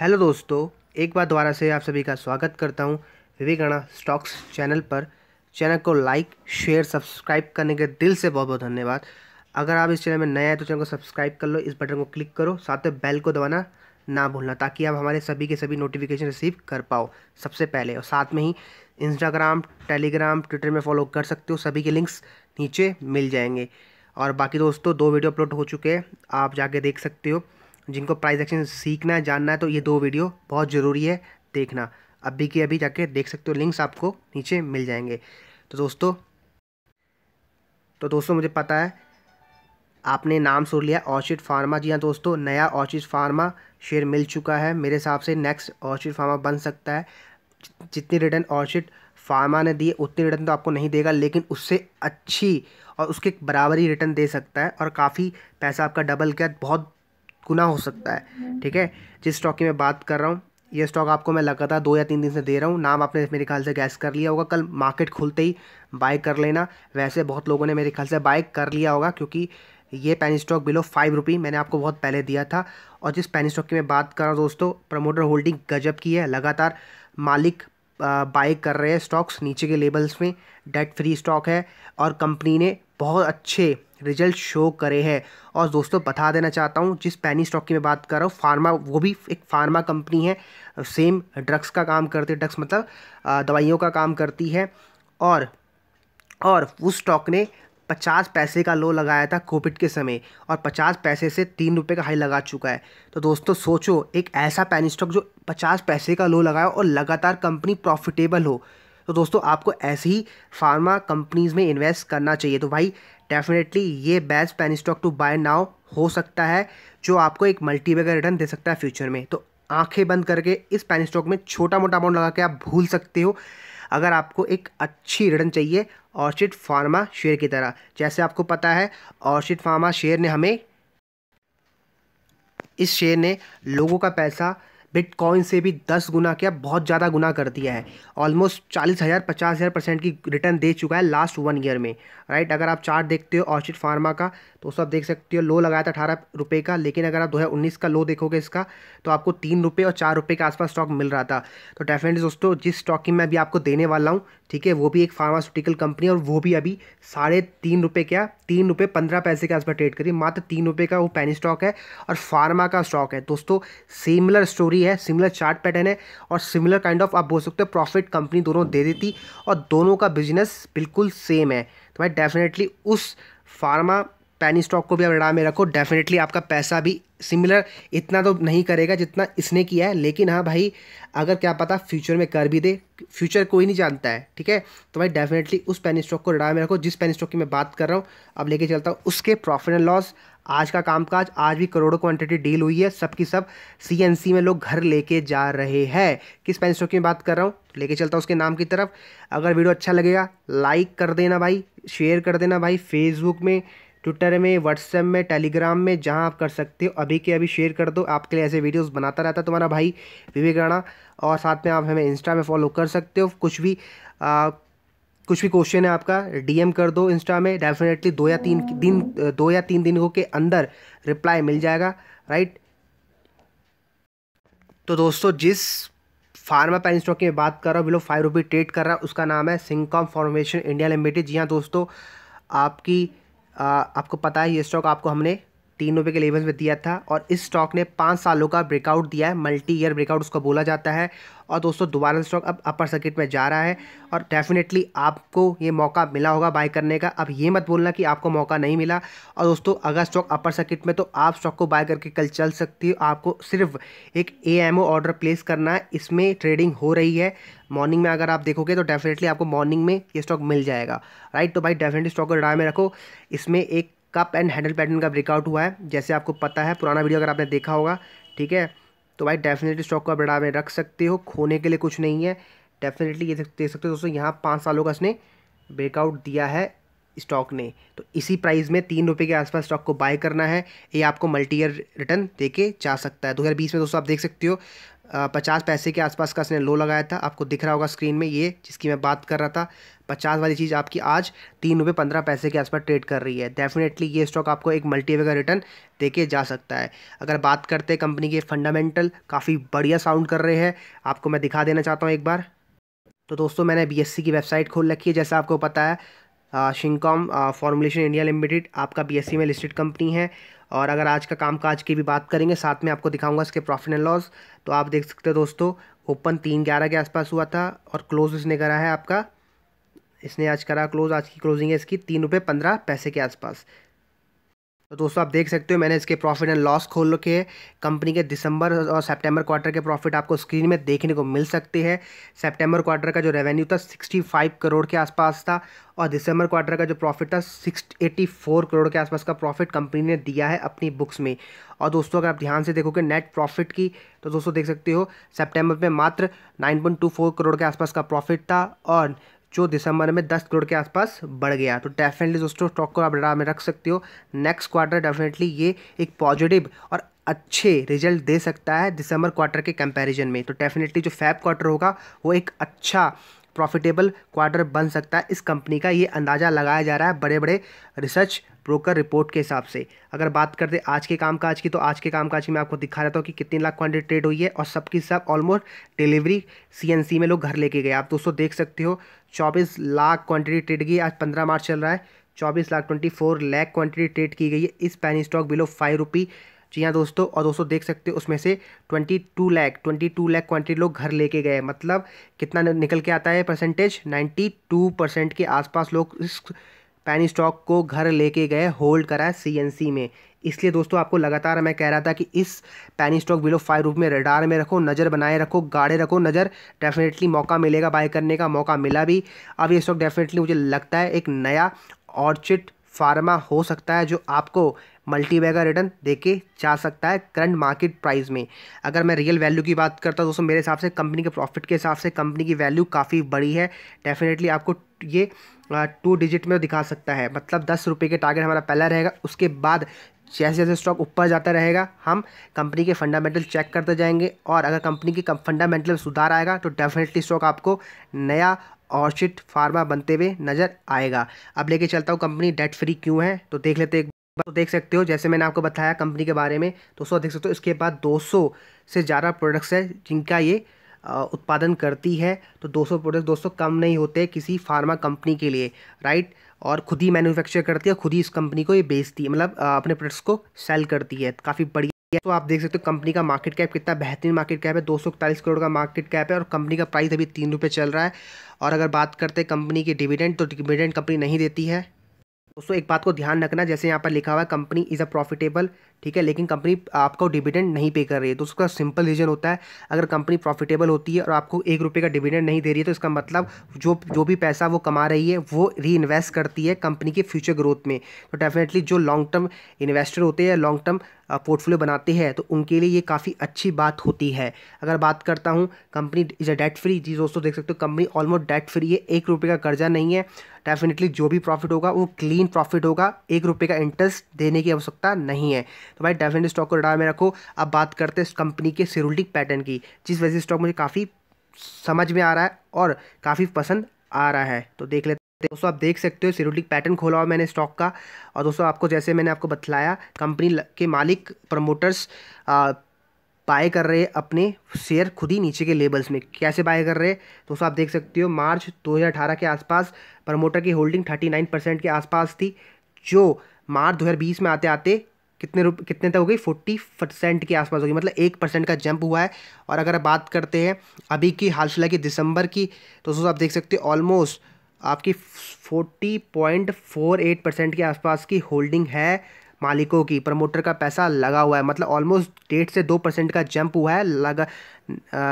hello दोस्तों एक बार दोबारा से आप सभी का स्वागत करता हूं विवेकाणा स्टॉक्स चैनल पर चैनल को लाइक शेयर सब्सक्राइब करने के दिल से बहुत बहुत धन्यवाद अगर आप इस चैनल में नए हैं तो चैनल को सब्सक्राइब कर लो इस बटन को क्लिक करो साथ में बेल को दबाना ना भूलना ताकि आप हमारे सभी के सभी नोटिफिकेशन रिसीव कर पाओ सबसे पहले और साथ में ही इंस्टाग्राम टेलीग्राम ट्विटर में फॉलो कर सकते हो सभी के लिंक्स नीचे मिल जाएंगे और बाकी दोस्तों दो वीडियो अपलोड हो चुके हैं आप जाके देख सकते हो जिनको प्राइस एक्शन सीखना है जानना है तो ये दो वीडियो बहुत ज़रूरी है देखना अभी की अभी जाके देख सकते हो लिंक्स आपको नीचे मिल जाएंगे तो दोस्तों तो दोस्तों मुझे पता है आपने नाम सुन लिया ऑर्चिड फार्मा जी हाँ दोस्तों नया ऑर्चिड फार्मा शेयर मिल चुका है मेरे हिसाब से नेक्स्ट ऑर्चिड फार्मा बन सकता है जितनी रिटर्न ऑर्चिड फार्मा ने दिए उतनी रिटर्न तो आपको नहीं देगा लेकिन उससे अच्छी और उसके बराबरी रिटर्न दे सकता है और काफ़ी पैसा आपका डबल क्या बहुत गुना हो सकता है ठीक है जिस स्टॉक की मैं बात कर रहा हूँ ये स्टॉक आपको मैं लगातार दो या तीन दिन से दे रहा हूँ नाम आपने मेरे ख्याल से गैस कर लिया होगा कल मार्केट खुलते ही बाय कर लेना वैसे बहुत लोगों ने मेरे ख्याल से बाय कर लिया होगा क्योंकि ये penny stock below five rupee मैंने आपको बहुत पहले दिया था और जिस पेन स्टॉक की मैं बात कर रहा हूँ दोस्तों प्रमोटर होल्डिंग गजब की है लगातार मालिक बाय कर रहे हैं स्टॉक्स नीचे के लेबल्स में डेट फ्री स्टॉक है और कंपनी ने बहुत अच्छे रिजल्ट शो करे हैं और दोस्तों बता देना चाहता हूँ जिस पैनी स्टॉक की मैं बात कर रहा हूँ फार्मा वो भी एक फार्मा कंपनी है सेम ड्रग्स का काम करती है ड्रग्स मतलब दवाइयों का काम करती है और और उस स्टॉक ने पचास पैसे का लो लगाया था कोविड के समय और पचास पैसे से तीन रुपये का हाई लगा चुका है तो दोस्तों सोचो एक ऐसा पैनी स्टॉक जो पचास पैसे का लो लगाया और लगातार कंपनी प्रॉफिटेबल हो तो दोस्तों आपको ऐसे ही फार्मा कंपनीज़ में इन्वेस्ट करना चाहिए तो भाई डेफिनेटली ये best penny stock to buy now हो सकता है जो आपको एक मल्टीवेगर रिटर्न दे सकता है फ्यूचर में तो आंखें बंद करके इस पेन स्टॉक में छोटा मोटा अमाउंट लगा के आप भूल सकते हो अगर आपको एक अच्छी रिटर्न चाहिए ऑर्चिड फार्मा शेयर की तरह जैसे आपको पता है ऑर्चिड फार्मा शेयर ने हमें इस शेयर ने लोगों का पैसा बिटकॉइन से भी दस गुना क्या बहुत ज़्यादा गुना कर दिया है ऑलमोस्ट चालीस हज़ार पचास हज़ार परसेंट की रिटर्न दे चुका है लास्ट वन ईयर में राइट अगर आप चार्ट देखते हो ऑर्चिड फार्मा का तो सब देख सकते हो लो लगाया था अठारह रुपये का लेकिन अगर आप दो हज़ार उन्नीस का लो देखोगे इसका तो आपको तीन रुपये और चार रुपये के आसपास स्टॉक मिल रहा था तो डेफिनेटली दोस्तों जिस स्टॉक की मैं अभी आपको देने वाला हूँ ठीक है वो भी एक फार्मास्यूटिकल कंपनी और वो भी अभी साढ़े तीन रुपये क्या तीन रुपये पंद्रह पैसे के आसपास ट्रेड करी मात्र तीन रुपये का वो पैनी स्टॉक है और फार्मा का स्टॉक है दोस्तों सिमिलर स्टोरी है सिमिलर चार्ट पैटर्न है और सिमिलर काइंड ऑफ आप बोल सकते हो प्रॉफिट कंपनी दोनों दे देती और दोनों का बिजनेस बिल्कुल सेम है तो भाई डेफिनेटली उस फार्मा पैनी स्टॉक को भी आप रडार में रखो डेफिनेटली आपका पैसा भी सिमिलर इतना तो नहीं करेगा जितना इसने किया है लेकिन हाँ भाई अगर क्या पता फ्यूचर में कर भी दे फ्यूचर कोई नहीं जानता है ठीक है तो भाई डेफिनेटली उस पैनी स्टॉक को रडार में रखो जिस पैनी स्टॉक की मैं बात कर रहा हूँ अब लेके चलता हूँ उसके प्रॉफिट एंड लॉस आज का कामकाज आज भी करोड़ों क्वांटिटी डील हुई है सबकी सब सी में लोग घर लेके जा रहे हैं किस पैन स्टॉक की बात कर रहा हूँ लेके चलता हूँ उसके नाम की तरफ अगर वीडियो अच्छा लगेगा लाइक कर देना भाई शेयर कर देना भाई फेसबुक में ट्विटर में व्हाट्सएप में टेलीग्राम में जहाँ आप कर सकते हो अभी के अभी शेयर कर दो आपके लिए ऐसे वीडियोस बनाता रहता है तुम्हारा भाई विवेक राणा और साथ में आप हमें इंस्टा में फॉलो कर सकते हो कुछ भी आ, कुछ भी क्वेश्चन है आपका डीएम कर दो इंस्टा में डेफिनेटली दो या तीन दिन दो या तीन दिनों के अंदर रिप्लाई मिल जाएगा राइट तो दोस्तों जिस फार्मा पैन स्टॉक की बात कर रहा हूँ बिलो फाइव रुपी ट्रेड कर रहा है उसका नाम है सिंकॉम फॉर्मेशन इंडिया लिमिटेड जी हाँ दोस्तों आपकी आपको पता है ये स्टॉक आपको हमने तीन रुपये के लेवल में दिया था और इस स्टॉक ने पाँच सालों का ब्रेकआउट दिया है मल्टी ईयर ब्रेकआउट उसको बोला जाता है और दोस्तों दोबारा स्टॉक अब अपर सर्किट में जा रहा है और डेफिनेटली आपको ये मौका मिला होगा बाय करने का अब ये मत बोलना कि आपको मौका नहीं मिला और दोस्तों अगर स्टॉक अपर सर्किट में तो आप स्टॉक को बाय करके कल चल सकती हो आपको सिर्फ एक ए ऑर्डर प्लेस करना है इसमें ट्रेडिंग हो रही है मॉर्निंग में अगर आप देखोगे तो डेफिनेटली आपको मॉर्निंग में ये स्टॉक मिल जाएगा राइट तो भाई डेफिनेटली स्टॉक को डरा में रखो इसमें एक कप एंड हैंडल पैटर्न का ब्रेकआउट हुआ है जैसे आपको पता है पुराना वीडियो अगर आपने देखा होगा ठीक है तो भाई डेफिनेटली स्टॉक को आप बढ़ा में रख सकते हो खोने के लिए कुछ नहीं है डेफिनेटली ये देख सकते हो दोस्तों यहाँ पाँच सालों का इसने ब्रेकआउट दिया है स्टॉक ने तो इसी प्राइस में तीन रुपये के आसपास स्टॉक को बाय करना है ये आपको मल्टी ईयर रिटर्न दे के जा सकता है दो हज़ार बीस में दोस्तों आप देख सकते हो पचास पैसे के आसपास का इसने लो लगाया था आपको दिख रहा होगा स्क्रीन में ये जिसकी मैं बात कर रहा था पचास वाली चीज़ आपकी आज तीन रुपये पंद्रह पैसे के आसपास ट्रेड कर रही है डेफिनेटली ये स्टॉक आपको एक मल्टीवे का रिटर्न देके जा सकता है अगर बात करते हैं कंपनी के फंडामेंटल काफ़ी बढ़िया साउंड कर रहे हैं आपको मैं दिखा देना चाहता हूँ एक बार तो दोस्तों मैंने बी की वेबसाइट खोल रखी है जैसा आपको पता है शिंगकॉम फॉर्मुलेशन इंडिया लिमिटेड आपका बी में लिस्टेड कंपनी है और अगर आज का कामकाज की भी बात करेंगे साथ में आपको दिखाऊंगा इसके प्रॉफिट एंड लॉस तो आप देख सकते हो दोस्तों ओपन तीन ग्यारह के आसपास हुआ था और क्लोज इसने करा है आपका इसने आज करा क्लोज आज की क्लोजिंग है इसकी तीन रुपये पंद्रह पैसे के आसपास तो दोस्तों आप देख सकते हो मैंने इसके प्रॉफिट एंड लॉस खोल रखे हैं कंपनी के दिसंबर और सितंबर क्वार्टर के प्रॉफिट आपको स्क्रीन में देखने को मिल सकते हैं सितंबर क्वार्टर का जो रेवेन्यू था 65 करोड़ के आसपास था और दिसंबर क्वार्टर का जो प्रॉफिट था सिक्स एटी फोर करोड़ के आसपास का प्रॉफिट कंपनी ने दिया है अपनी बुक्स में और दोस्तों अगर आप ध्यान से देखोगे नेट प्रॉफिट की तो दोस्तों देख सकते हो सेप्टेम्बर में मात्र नाइन करोड़ के आसपास का प्रॉफिट था और जो दिसंबर में दस करोड़ के आसपास बढ़ गया तो डेफिनेटली दोस्तों स्टॉक को आप रडार में रख सकते हो नेक्स्ट क्वार्टर डेफिनेटली ये एक पॉजिटिव और अच्छे रिजल्ट दे सकता है दिसंबर क्वार्टर के कंपैरिजन में तो डेफिनेटली जो फैब क्वार्टर होगा वो एक अच्छा प्रॉफिटेबल क्वार्टर बन सकता है इस कंपनी का ये अंदाज़ा लगाया जा रहा है बड़े बड़े रिसर्च ब्रोकर रिपोर्ट के हिसाब से अगर बात करते आज के कामकाज की तो आज के कामकाज की मैं आपको दिखा रहता हूँ कि कितनी लाख क्वांटिटी ट्रेड हुई है और सबकी सब ऑलमोस्ट डिलीवरी सीएनसी में लोग घर लेके गए आप दोस्तों देख सकते हो चौबीस लाख क्वान्टिटी ट्रेड की आज पंद्रह मार्च चल रहा है चौबीस lakh twenty four quantity quantity trade की गई है इस penny stock below five rupee जी हाँ दोस्तों और दोस्तों देख सकते हो उसमें से twenty two lakh twenty two lakh quantity लोग घर लेके गए मतलब कितना निकल के आता है परसेंटेज नाइन्टी टू परसेंट के आसपास लोग इस पैनी स्टॉक को घर लेके गए होल्ड करा सी में इसलिए दोस्तों आपको लगातार मैं कह रहा था कि इस पैनी स्टॉक बिलो फाइव रूप में रडार में रखो नज़र बनाए रखो गाड़े रखो नज़र डेफिनेटली मौका मिलेगा बाय करने का मौका मिला भी अब ये स्टॉक डेफिनेटली मुझे लगता है एक नया ऑर्चिड फार्मा हो सकता है जो आपको मल्टी बैग रिटर्न रिटर्न देके जा सकता है करंट मार्केट प्राइस में अगर मैं रियल वैल्यू की बात करता हूँ दोस्तों मेरे हिसाब से कंपनी के प्रॉफिट के हिसाब से कंपनी की वैल्यू काफ़ी बड़ी है डेफिनेटली आपको ये टू डिजिट में दिखा सकता है मतलब दस रुपये के टारगेट हमारा पहला रहेगा उसके बाद जैसे जैसे स्टॉक ऊपर जाता रहेगा हम कंपनी के फंडामेंटल चेक करते जाएंगे और अगर कंपनी के फंडामेंटल सुधार आएगा तो डेफिनेटली स्टॉक आपको नया ऑर्चिड फार्मा बनते हुए नज़र आएगा अब लेके चलता हूँ कंपनी डेट फ्री क्यों है तो देख लेते हैं तो देख सकते हो जैसे मैंने आपको बताया कंपनी के बारे में दोस्तों देख सकते हो इसके बाद 200 से ज़्यादा प्रोडक्ट्स है जिनका ये उत्पादन करती है तो 200 प्रोडक्ट दोस्तों कम नहीं होते किसी फार्मा कंपनी के लिए राइट और खुद ही मैन्युफैक्चर करती है खुद ही इस कंपनी को ये बेचती है मतलब अपने प्रोडक्ट्स को सेल करती है काफ़ी बढ़िया तो आप देख सकते हो कंपनी का मार्केट कैप कितना बेहतरीन मार्केट कैप है दो करोड़ का मार्केट कैप है और कंपनी का प्राइस अभी तीन रुपये चल रहा है और अगर बात करते हैं कंपनी की डिविडेंड तो डिविडेंड कंपनी नहीं देती है दोस्तों एक बात को ध्यान रखना जैसे यहाँ पर लिखा हुआ है कंपनी इज़ अ प्रॉफिटेबल ठीक है लेकिन कंपनी आपको डिविडेंड नहीं पे कर रही है तो उसका सिंपल रीजन होता है अगर कंपनी प्रॉफिटेबल होती है और आपको एक रुपये का डिविडेंड नहीं दे रही है तो इसका मतलब जो जो भी पैसा वो कमा रही है वो री इन्वेस्ट करती है कंपनी के फ्यूचर ग्रोथ में तो डेफिनेटली जो लॉन्ग टर्म इन्वेस्टर होते हैं लॉन्ग टर्म पोर्टफोलियो बनाते हैं तो उनके लिए ये काफ़ी अच्छी बात होती है अगर बात करता हूँ company is a debt free जी दोस्तों देख सकते हो कंपनी ऑलमोस्ट डेट फ्री है एक रुपये का कर्जा नहीं है डेफिनेटली जो भी प्रॉफिट होगा वो क्लीन प्रॉफिट होगा एक रुपये का इंटरेस्ट देने की आवश्यकता नहीं है तो भाई डेफिनेटली स्टॉक को डाय में रखो अब बात करते हैं कंपनी के सिरुलटिक पैटर्न की जिस वजह से स्टॉक मुझे काफ़ी समझ में आ रहा है और काफ़ी पसंद आ रहा है तो देख लेते दोस्तों आप देख सकते हो सीरोटिक पैटर्न खोला हुआ मैंने स्टॉक का और दोस्तों आपको जैसे मैंने आपको बतलाया कंपनी के मालिक प्रमोटर्स बाय कर रहे अपने शेयर खुद ही नीचे के लेबल्स में कैसे बाय कर रहे हैं दोस्तों आप देख सकते हो मार्च 2018 के आसपास प्रमोटर की होल्डिंग 39 परसेंट के आसपास थी जो मार्च 2020 में आते आते कितने रुप कितने तक हो गई फोर्टी परसेंट के आसपास हो गई मतलब एक परसेंट का जंप हुआ है और अगर बात करते हैं अभी की हाल फिलहाल की दिसंबर की तो दोस्तों आप देख सकते हो ऑलमोस्ट आपकी 40.48 परसेंट के आसपास की होल्डिंग है मालिकों की प्रमोटर का पैसा लगा हुआ है मतलब ऑलमोस्ट डेढ़ से दो परसेंट का जंप हुआ है लगा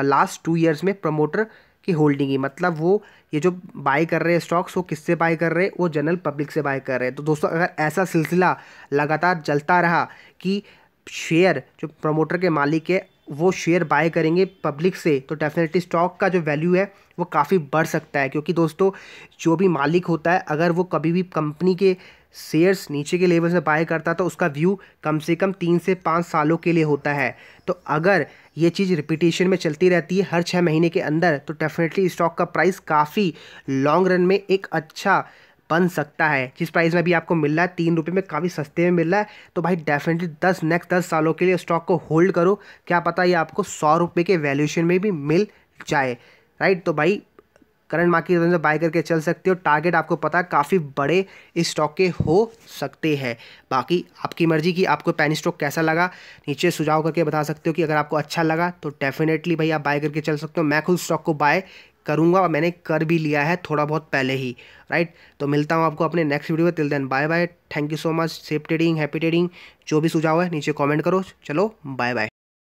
लास्ट टू ईयर्स में प्रमोटर की होल्डिंग ही मतलब वो ये जो बाय कर रहे हैं स्टॉक्स वो किससे बाय कर रहे हैं वो जनरल पब्लिक से बाय कर रहे हैं तो दोस्तों अगर ऐसा सिलसिला लगातार चलता रहा कि शेयर जो प्रमोटर के मालिक है वो शेयर बाय करेंगे पब्लिक से तो डेफिनेटली स्टॉक का जो वैल्यू है वो काफ़ी बढ़ सकता है क्योंकि दोस्तों जो भी मालिक होता है अगर वो कभी भी कंपनी के शेयर्स नीचे के लेवल से बाय करता है तो उसका व्यू कम से कम तीन से पाँच सालों के लिए होता है तो अगर ये चीज़ रिपीटेशन में चलती रहती है हर छः महीने के अंदर तो डेफिनेटली स्टॉक का प्राइस काफ़ी लॉन्ग रन में एक अच्छा बन सकता है जिस प्राइस में भी आपको मिल रहा है तीन रुपये में काफ़ी सस्ते में मिल रहा है तो भाई डेफिनेटली दस नेक्स्ट दस सालों के लिए स्टॉक को होल्ड करो क्या पता ये आपको सौ रुपये के वैल्यूशन में भी मिल जाए राइट तो भाई करंट मार्केट में बाय तो करके चल सकते हो टारगेट आपको पता है काफ़ी बड़े इस स्टॉक के हो सकते हैं बाकी आपकी मर्जी कि आपको पैनी स्टॉक कैसा लगा नीचे सुझाव करके बता सकते हो कि अगर आपको अच्छा लगा तो डेफिनेटली भाई आप बाय करके चल सकते हो मैं खुद स्टॉक को बाय करूँगा और मैंने कर भी लिया है थोड़ा बहुत पहले ही राइट तो मिलता हूँ आपको अपने नेक्स्ट वीडियो में till then bye bye thank you so much safe trading happy trading जो भी सुझाव है नीचे कॉमेंट करो चलो बाय बाय